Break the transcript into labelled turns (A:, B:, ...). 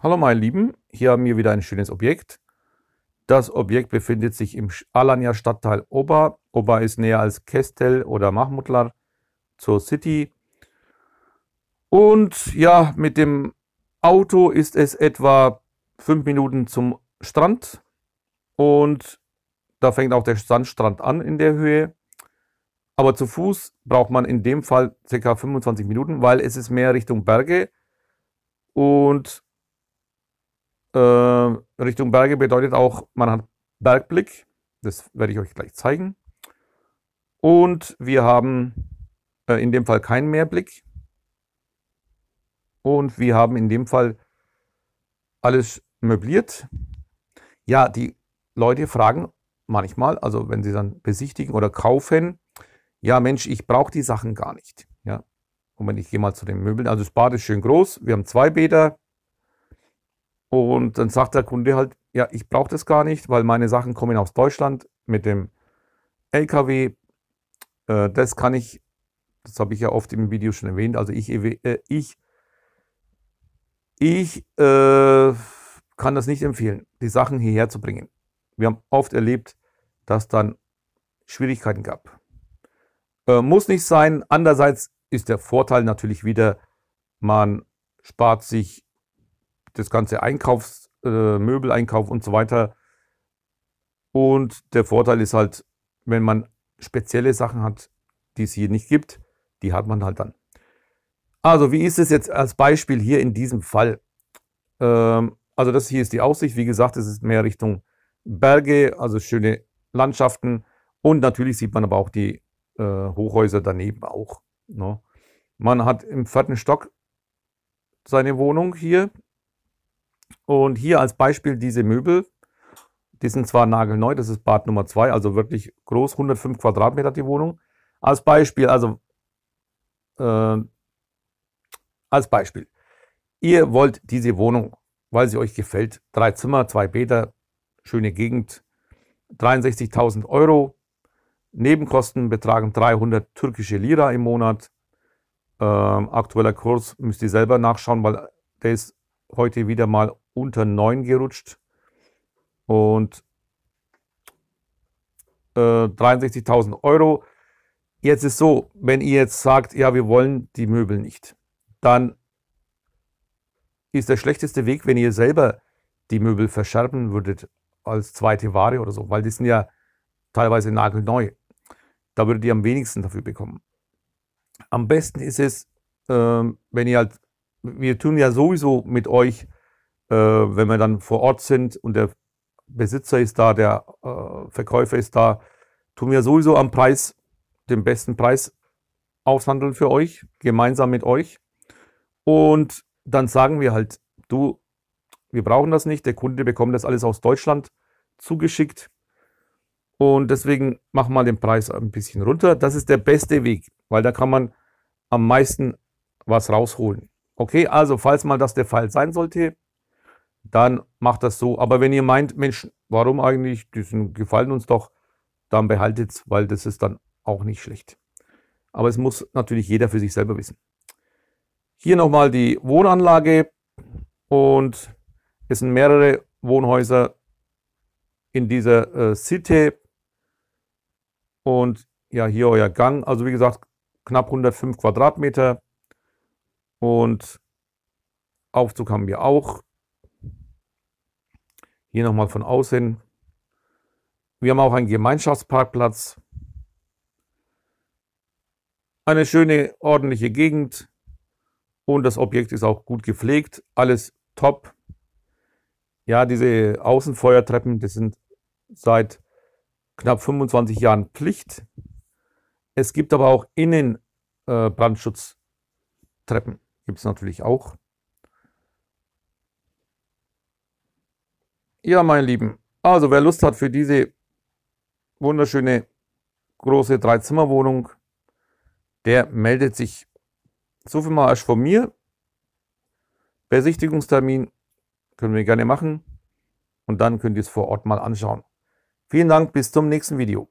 A: Hallo meine Lieben, hier haben wir wieder ein schönes Objekt. Das Objekt befindet sich im Alanya Stadtteil Oba. Oba ist näher als Kestel oder Mahmutlar zur City. Und ja, mit dem Auto ist es etwa 5 Minuten zum Strand. Und da fängt auch der Sandstrand an in der Höhe. Aber zu Fuß braucht man in dem Fall ca. 25 Minuten, weil es ist mehr Richtung Berge. Und äh, Richtung Berge bedeutet auch, man hat Bergblick. Das werde ich euch gleich zeigen. Und wir haben äh, in dem Fall keinen Mehrblick. Und wir haben in dem Fall alles möbliert. Ja, die Leute fragen manchmal, also wenn sie dann besichtigen oder kaufen, ja Mensch, ich brauche die Sachen gar nicht. Ja. Und ich gehe mal zu den Möbeln, also das Bad ist schön groß, wir haben zwei Bäder, und dann sagt der Kunde halt, ja, ich brauche das gar nicht, weil meine Sachen kommen aus Deutschland mit dem LKW. Äh, das kann ich, das habe ich ja oft im Video schon erwähnt, also ich, äh, ich, ich äh, kann das nicht empfehlen, die Sachen hierher zu bringen. Wir haben oft erlebt, dass dann Schwierigkeiten gab. Äh, muss nicht sein. Andererseits ist der Vorteil natürlich wieder, man spart sich das ganze Einkaufs, äh, Möbeleinkauf und so weiter. Und der Vorteil ist halt, wenn man spezielle Sachen hat, die es hier nicht gibt, die hat man halt dann. Also wie ist es jetzt als Beispiel hier in diesem Fall? Ähm, also das hier ist die Aussicht. Wie gesagt, es ist mehr Richtung Berge, also schöne Landschaften. Und natürlich sieht man aber auch die äh, Hochhäuser daneben auch. Ne? Man hat im vierten Stock seine Wohnung hier. Und hier als Beispiel diese Möbel. Die sind zwar nagelneu, das ist Bad Nummer 2, also wirklich groß, 105 Quadratmeter die Wohnung. Als Beispiel, also äh, als Beispiel. Ihr wollt diese Wohnung, weil sie euch gefällt. Drei Zimmer, zwei Bäder, schöne Gegend, 63.000 Euro. Nebenkosten betragen 300 türkische Lira im Monat. Ähm, aktueller Kurs müsst ihr selber nachschauen, weil der ist heute wieder mal unter 9 gerutscht und äh, 63.000 Euro. Jetzt ist so, wenn ihr jetzt sagt, ja, wir wollen die Möbel nicht, dann ist der schlechteste Weg, wenn ihr selber die Möbel verscherben würdet als zweite Ware oder so, weil die sind ja teilweise nagelneu. Da würdet ihr am wenigsten dafür bekommen. Am besten ist es, ähm, wenn ihr halt, wir tun ja sowieso mit euch äh, wenn wir dann vor Ort sind und der Besitzer ist da, der äh, Verkäufer ist da, tun wir sowieso am Preis, den besten Preis aushandeln für euch, gemeinsam mit euch. Und dann sagen wir halt, du, wir brauchen das nicht, der Kunde bekommt das alles aus Deutschland zugeschickt. Und deswegen machen wir den Preis ein bisschen runter. Das ist der beste Weg, weil da kann man am meisten was rausholen. Okay, also falls mal das der Fall sein sollte, dann macht das so. Aber wenn ihr meint, Mensch, warum eigentlich, die gefallen uns doch, dann behaltet es, weil das ist dann auch nicht schlecht. Aber es muss natürlich jeder für sich selber wissen. Hier nochmal die Wohnanlage und es sind mehrere Wohnhäuser in dieser äh, City und ja, hier euer Gang. Also wie gesagt, knapp 105 Quadratmeter und Aufzug haben wir auch. Hier nochmal von außen. Wir haben auch einen Gemeinschaftsparkplatz. Eine schöne, ordentliche Gegend. Und das Objekt ist auch gut gepflegt. Alles top. Ja, diese Außenfeuertreppen, das sind seit knapp 25 Jahren Pflicht. Es gibt aber auch Innenbrandschutztreppen. Äh, Gibt es natürlich auch. Ja, meine Lieben, also wer Lust hat für diese wunderschöne große Dreizimmerwohnung, der meldet sich. So viel mal erst von mir. Besichtigungstermin können wir gerne machen und dann könnt ihr es vor Ort mal anschauen. Vielen Dank, bis zum nächsten Video.